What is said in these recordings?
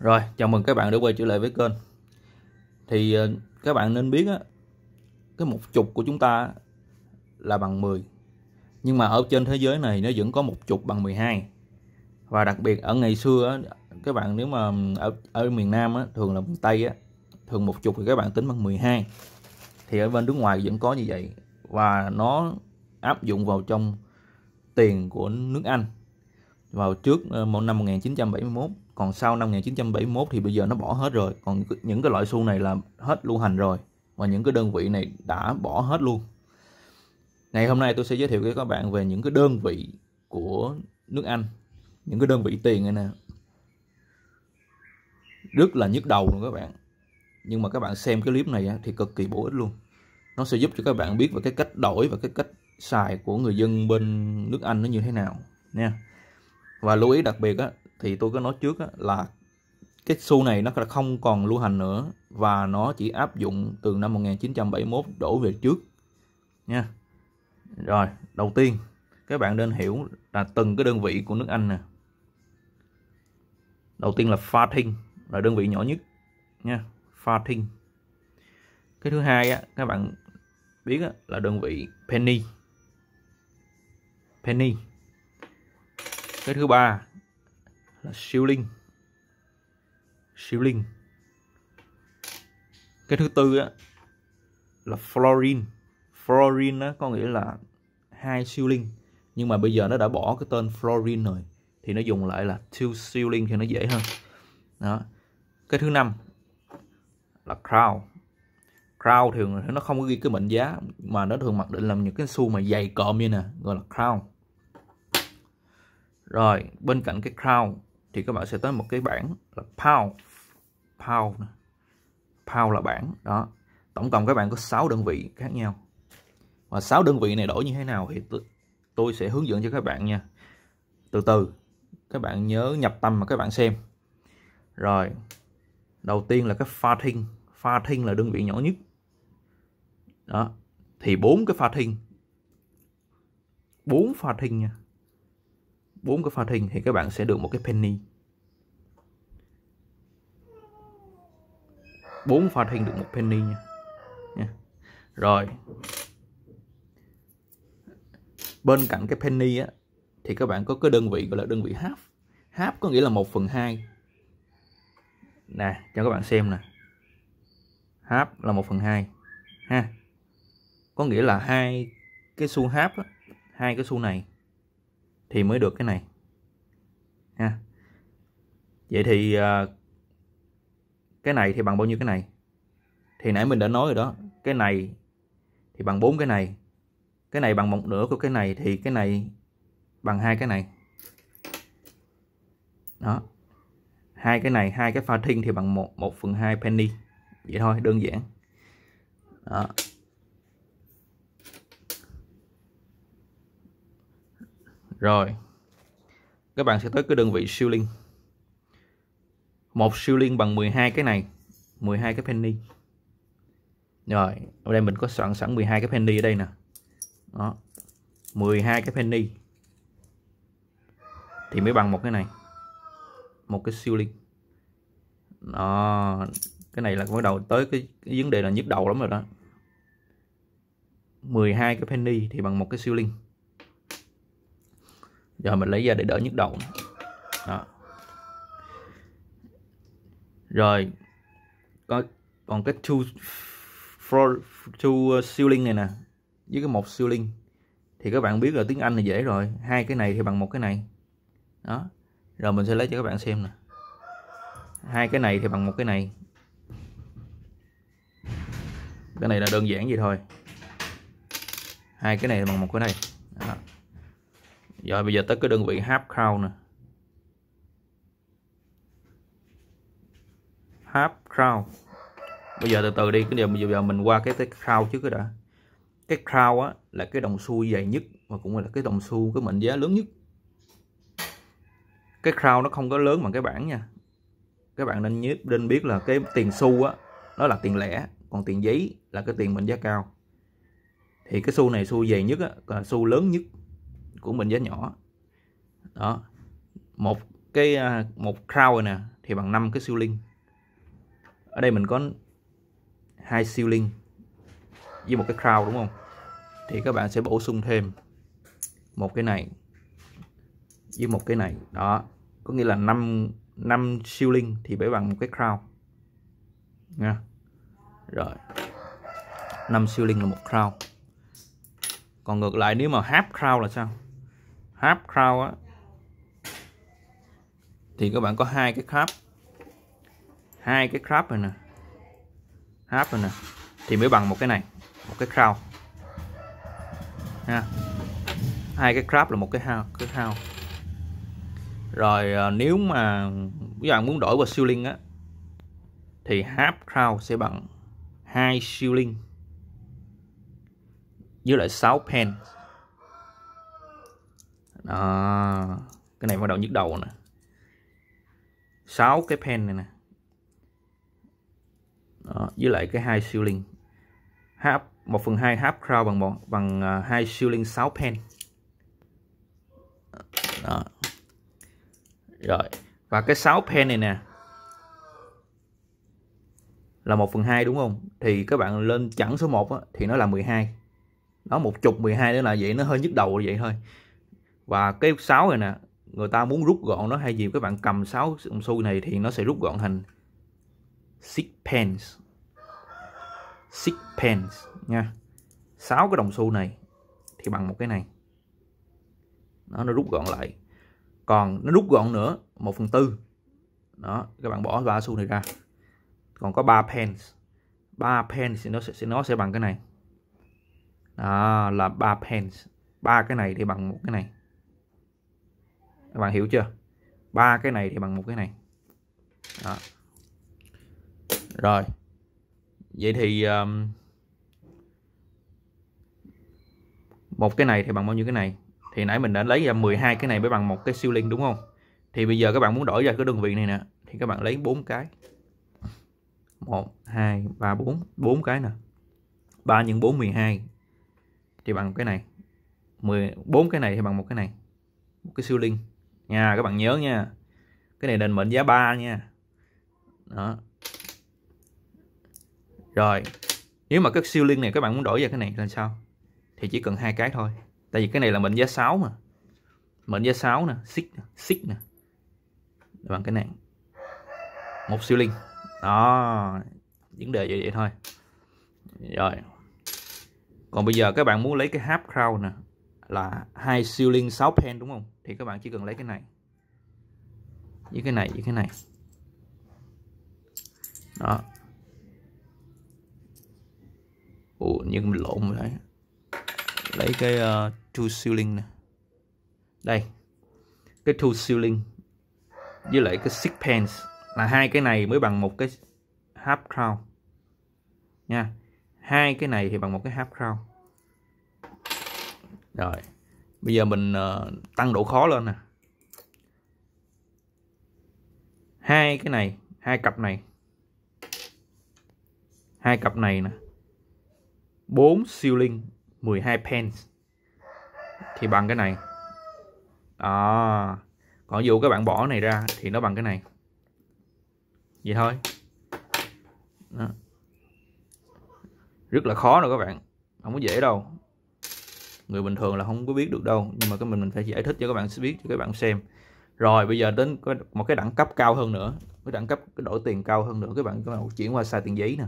Rồi, chào mừng các bạn đã quay trở lại với kênh Thì ờ, các bạn nên biết á Cái một chục của chúng ta là bằng 10 Nhưng mà ở trên thế giới này nó vẫn có một chục bằng 12 Và đặc biệt ở ngày xưa á Các bạn nếu mà ở, ở miền Nam á, thường là miền Tây á Thường một chục thì các bạn tính bằng 12 Thì ở bên nước ngoài vẫn có như vậy Và nó áp dụng vào trong tiền của nước Anh vào trước ờ, một năm 1971 còn sau năm 1971 thì bây giờ nó bỏ hết rồi còn những cái loại xu này là hết lưu hành rồi và những cái đơn vị này đã bỏ hết luôn ngày hôm nay tôi sẽ giới thiệu với các bạn về những cái đơn vị của nước Anh những cái đơn vị tiền này nè rất là nhức đầu luôn các bạn nhưng mà các bạn xem cái clip này thì cực kỳ bổ ích luôn nó sẽ giúp cho các bạn biết về cái cách đổi và cái cách xài của người dân bên nước Anh nó như thế nào nha và lưu ý đặc biệt á, thì tôi có nói trước á, là cái xu này nó không còn lưu hành nữa và nó chỉ áp dụng từ năm 1971 đổ về trước nha rồi đầu tiên các bạn nên hiểu là từng cái đơn vị của nước Anh nè đầu tiên là farthing là đơn vị nhỏ nhất nha farthing cái thứ hai á, các bạn biết á, là đơn vị penny penny cái thứ ba là siêu linh siêu linh cái thứ tư á, là florin florin á, có nghĩa là hai siêu linh nhưng mà bây giờ nó đã bỏ cái tên florin rồi thì nó dùng lại là two siêu linh thì nó dễ hơn đó cái thứ năm là crown crown thường nó không có ghi cái mệnh giá mà nó thường mặc định làm những cái xu mà dày cộm như nè gọi là crown rồi bên cạnh cái crown thì các bạn sẽ tới một cái bảng là pound pound pound là bảng đó tổng cộng các bạn có 6 đơn vị khác nhau và 6 đơn vị này đổi như thế nào thì tôi sẽ hướng dẫn cho các bạn nha từ từ các bạn nhớ nhập tâm mà các bạn xem rồi đầu tiên là cái pha thinh pha thinh là đơn vị nhỏ nhất đó thì bốn cái pha thinh bốn pha thinh nha bốn cái pha thinh thì các bạn sẽ được một cái penny bốn pha thinh được một penny nha. nha rồi bên cạnh cái penny á thì các bạn có cái đơn vị gọi là đơn vị half half có nghĩa là 1 phần hai nè cho các bạn xem nè half là 1 phần hai ha có nghĩa là hai cái xu half á hai cái xu này thì mới được cái này ha vậy thì à, cái này thì bằng bao nhiêu cái này thì nãy mình đã nói rồi đó cái này thì bằng bốn cái này cái này bằng một nửa của cái này thì cái này bằng hai cái này đó hai cái này hai cái pha thiên thì bằng một một phần hai penny vậy thôi đơn giản đó Rồi Các bạn sẽ tới cái đơn vị siêu liên một siêu liên bằng 12 cái này 12 cái penny Rồi Ở đây mình có sẵn sẵn 12 cái penny ở đây nè Đó 12 cái penny Thì mới bằng một cái này một cái siêu liên Đó Cái này là bắt đầu tới cái, cái vấn đề là nhức đầu lắm rồi đó 12 cái penny thì bằng một cái siêu liên rồi mình lấy ra để đỡ nhức đầu đó rồi có còn cái two floor two uh, ceiling này nè với cái một ceiling thì các bạn biết là tiếng Anh là dễ rồi hai cái này thì bằng một cái này đó rồi mình sẽ lấy cho các bạn xem nè hai cái này thì bằng một cái này cái này là đơn giản vậy thôi hai cái này bằng một cái này đó rồi bây giờ tới cái đơn vị half crown nè half crown bây giờ từ từ đi cái điều bây giờ mình qua cái cái crown trước cái đã cái crown á là cái đồng xu dày nhất và cũng là cái đồng xu cái mệnh giá lớn nhất cái crown nó không có lớn bằng cái bảng nha các bạn nên nhớ nên biết là cái tiền xu á nó là tiền lẻ còn tiền giấy là cái tiền mệnh giá cao thì cái xu này xu dày nhất á, là xu lớn nhất của mình giá nhỏ đó một cái à, một crown nè thì bằng 5 cái siêu linh ở đây mình có hai siêu linh với một cái crown đúng không thì các bạn sẽ bổ sung thêm một cái này với một cái này đó có nghĩa là 5 năm siêu linh thì phải bằng một cái crown nha rồi năm siêu linh là một crown còn ngược lại nếu mà half crown là sao half crown á thì các bạn có hai cái crab hai cái crab này nè half này nè thì mới bằng một cái này một cái crown ha hai cái crab là một cái hao cái hao rồi ờ, nếu mà các bạn muốn đổi qua siêu linh á thì half crown sẽ bằng hai siêu linh với lại 6 pence à, cái này bắt đầu nhức đầu nè sáu cái pen này nè đó, với lại cái hai siêu linh half một phần hai half crown bằng một bằng à, hai siêu linh 6 pen đó. rồi và cái 6 pen này nè là 1 phần 2 đúng không thì các bạn lên chẵn số 1 á, thì nó là 12 đó một chục 12 nữa là vậy nó hơi nhức đầu vậy thôi và cái sáo này nè người ta muốn rút gọn nó hay gì các bạn cầm sáo đồng xu này thì nó sẽ rút gọn thành six pence six pence nha sáu cái đồng xu này thì bằng một cái này nó nó rút gọn lại còn nó rút gọn nữa một phần tư đó các bạn bỏ ba xu này ra còn có 3 pence 3 pence thì nó sẽ nó sẽ bằng cái này đó là 3 pence ba cái này thì bằng một cái này các bạn hiểu chưa ba cái này thì bằng một cái này đó. rồi vậy thì um, một cái này thì bằng bao nhiêu cái này thì nãy mình đã lấy ra 12 cái này mới bằng một cái siêu linh đúng không thì bây giờ các bạn muốn đổi ra cái đơn vị này nè thì các bạn lấy bốn cái 1 2 3 4 4 cái nè 3 nhân 4 12 thì bằng cái này 10 4 cái này thì bằng một cái này một cái siêu linh nha các bạn nhớ nha cái này định mệnh giá 3 nha đó rồi nếu mà các siêu liên này các bạn muốn đổi ra cái này là sao thì chỉ cần hai cái thôi tại vì cái này là mệnh giá 6 mà mệnh giá 6 nè xích xích nè bằng cái này một siêu linh đó vấn đề vậy, vậy thôi rồi còn bây giờ các bạn muốn lấy cái half crown nè là hai siêu linh 6 pen đúng không thì các bạn chỉ cần lấy cái này với cái này với cái này đó Ủa, nhưng mình lộn rồi lấy cái uh, two ceiling nè đây cái two ceiling với lại cái six pence là hai cái này mới bằng một cái half crown nha hai cái này thì bằng một cái half crown rồi bây giờ mình uh, tăng độ khó lên nè hai cái này hai cặp này hai cặp này nè 4 siêu linh 12 pence thì bằng cái này à, còn dù các bạn bỏ này ra thì nó bằng cái này vậy thôi Đó. rất là khó rồi các bạn không có dễ đâu người bình thường là không có biết được đâu nhưng mà cái mình mình phải giải thích cho các bạn biết cho các bạn xem rồi bây giờ đến một cái đẳng cấp cao hơn nữa cái đẳng cấp cái đổi tiền cao hơn nữa các bạn các bạn chuyển qua xài tiền giấy nè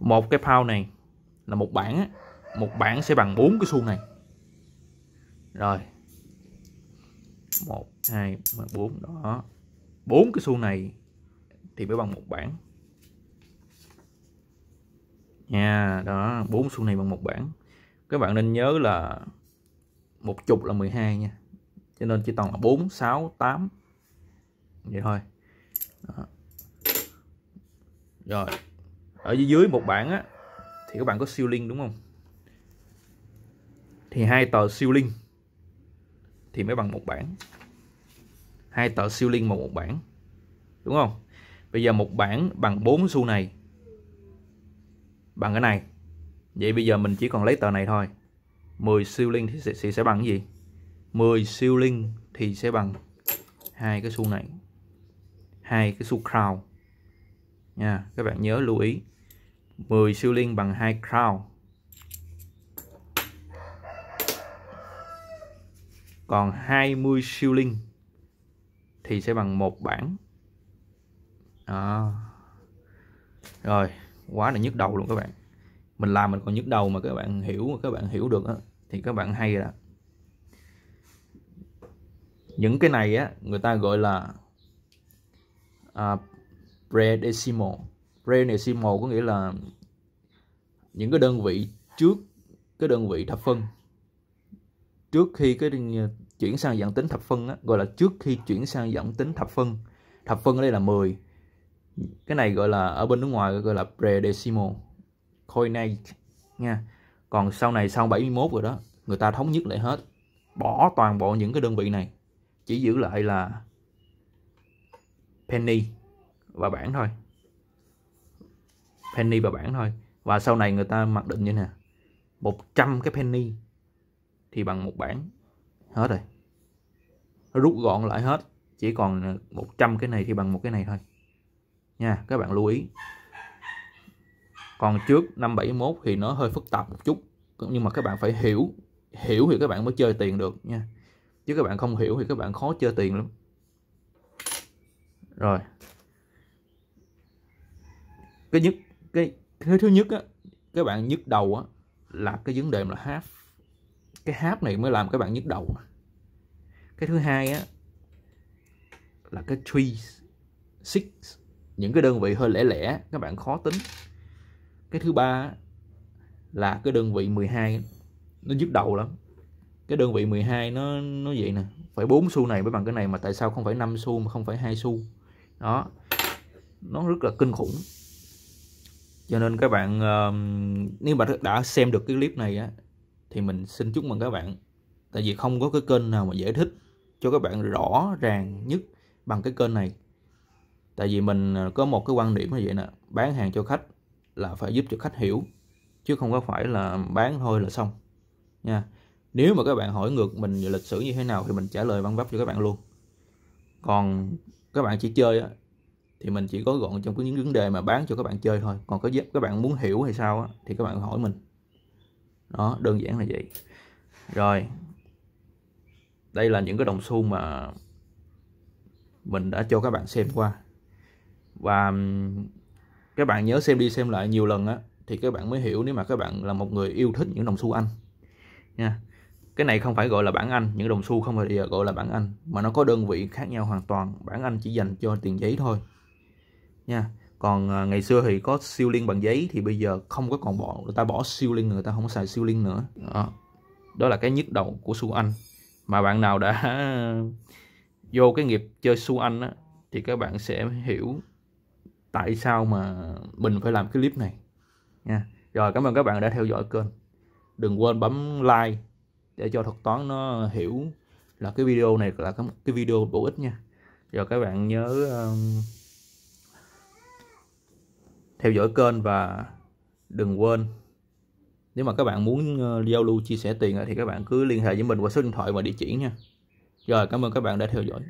một cái pound này là một bảng một bảng sẽ bằng bốn cái xu này rồi một hai bốn đó bốn cái xu này thì mới bằng một bảng nha đó bốn xu này bằng một bảng các bạn nên nhớ là một chục là 12 nha cho nên chỉ toàn là bốn sáu tám vậy thôi đó. rồi ở dưới dưới một bảng á thì các bạn có siêu linh đúng không thì hai tờ siêu linh thì mới bằng một bảng hai tờ siêu linh bằng một bảng đúng không bây giờ một bảng bằng bốn xu này bằng cái này Vậy bây giờ mình chỉ còn lấy tờ này thôi 10 siêu linh thì sẽ, sẽ bằng gì 10 siêu linh thì sẽ bằng hai cái xu này hai cái xu crown nha các bạn nhớ lưu ý 10 siêu linh bằng hai crown còn 20 siêu linh thì sẽ bằng một bảng đó. rồi quá là nhức đầu luôn các bạn mình làm mình còn nhức đầu mà các bạn hiểu các bạn hiểu được á thì các bạn hay là những cái này á người ta gọi là à, predecimal predecimal có nghĩa là những cái đơn vị trước cái đơn vị thập phân trước khi cái chuyển sang dạng tính thập phân á, gọi là trước khi chuyển sang dạng tính thập phân thập phân ở đây là 10 cái này gọi là ở bên nước ngoài gọi là pre-decimal coinage nha còn sau này sau 71 rồi đó người ta thống nhất lại hết bỏ toàn bộ những cái đơn vị này chỉ giữ lại là penny và bảng thôi penny và bảng thôi và sau này người ta mặc định như nè 100 cái penny thì bằng một bảng hết rồi rút gọn lại hết chỉ còn 100 cái này thì bằng một cái này thôi nha các bạn lưu ý còn trước năm 571 thì nó hơi phức tạp một chút nhưng mà các bạn phải hiểu hiểu thì các bạn mới chơi tiền được nha chứ các bạn không hiểu thì các bạn khó chơi tiền lắm rồi cái nhất cái, thứ thứ nhất á các bạn nhức đầu á là cái vấn đề là háp cái háp này mới làm các bạn nhức đầu cái thứ hai á là cái tree six những cái đơn vị hơi lẻ lẻ các bạn khó tính cái thứ ba là cái đơn vị 12 nó nhức đầu lắm cái đơn vị 12 nó nó vậy nè phải 4 xu này mới bằng cái này mà tại sao không phải 5 xu mà không phải 2 xu đó nó rất là kinh khủng cho nên các bạn nếu mà đã xem được cái clip này á thì mình xin chúc mừng các bạn tại vì không có cái kênh nào mà giải thích cho các bạn rõ ràng nhất bằng cái kênh này tại vì mình à, có một cái quan điểm như vậy nè bán hàng cho khách là phải giúp cho khách hiểu chứ không có phải là bán thôi là xong nha nếu mà các bạn hỏi ngược mình về lịch sử như thế nào thì mình trả lời văn vấp cho các bạn luôn còn các bạn chỉ chơi á, thì mình chỉ có gọn trong những vấn đề mà bán cho các bạn chơi thôi còn có các bạn muốn hiểu hay sao á, thì các bạn hỏi mình đó đơn giản là vậy rồi đây là những cái đồng xu mà mình đã cho các bạn xem qua và các bạn nhớ xem đi xem lại nhiều lần á thì các bạn mới hiểu nếu mà các bạn là một người yêu thích những đồng xu anh nha cái này không phải gọi là bản anh những đồng xu không phải gọi là bản anh mà nó có đơn vị khác nhau hoàn toàn bản anh chỉ dành cho tiền giấy thôi nha còn à, ngày xưa thì có siêu liên bằng giấy thì bây giờ không có còn bỏ người ta bỏ siêu liên người ta không có xài siêu liên nữa đó, đó là cái nhức đầu của xu anh mà bạn nào đã vô cái nghiệp chơi xu anh á, thì các bạn sẽ hiểu tại sao mà mình phải làm cái clip này nha rồi cảm ơn các bạn đã theo dõi kênh đừng quên bấm like để cho thuật toán nó hiểu là cái video này là cái video bổ ích nha rồi các bạn nhớ um, theo dõi kênh và đừng quên nếu mà các bạn muốn ờ, giao lưu chia sẻ tiền thì các bạn cứ liên hệ với mình qua số điện thoại và địa chỉ nha rồi cảm ơn các bạn đã theo dõi